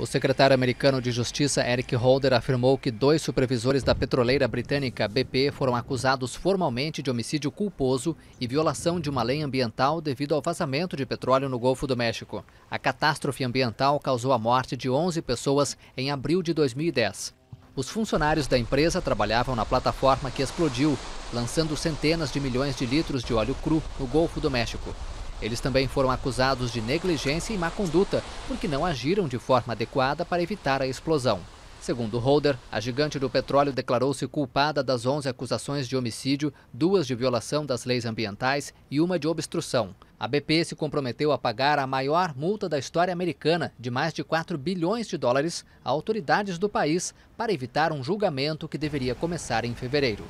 O secretário americano de Justiça Eric Holder afirmou que dois supervisores da petroleira britânica BP foram acusados formalmente de homicídio culposo e violação de uma lei ambiental devido ao vazamento de petróleo no Golfo do México. A catástrofe ambiental causou a morte de 11 pessoas em abril de 2010. Os funcionários da empresa trabalhavam na plataforma que explodiu, lançando centenas de milhões de litros de óleo cru no Golfo do México. Eles também foram acusados de negligência e má conduta, porque não agiram de forma adequada para evitar a explosão. Segundo Holder, a gigante do petróleo declarou-se culpada das 11 acusações de homicídio, duas de violação das leis ambientais e uma de obstrução. A BP se comprometeu a pagar a maior multa da história americana, de mais de 4 bilhões de dólares, a autoridades do país para evitar um julgamento que deveria começar em fevereiro.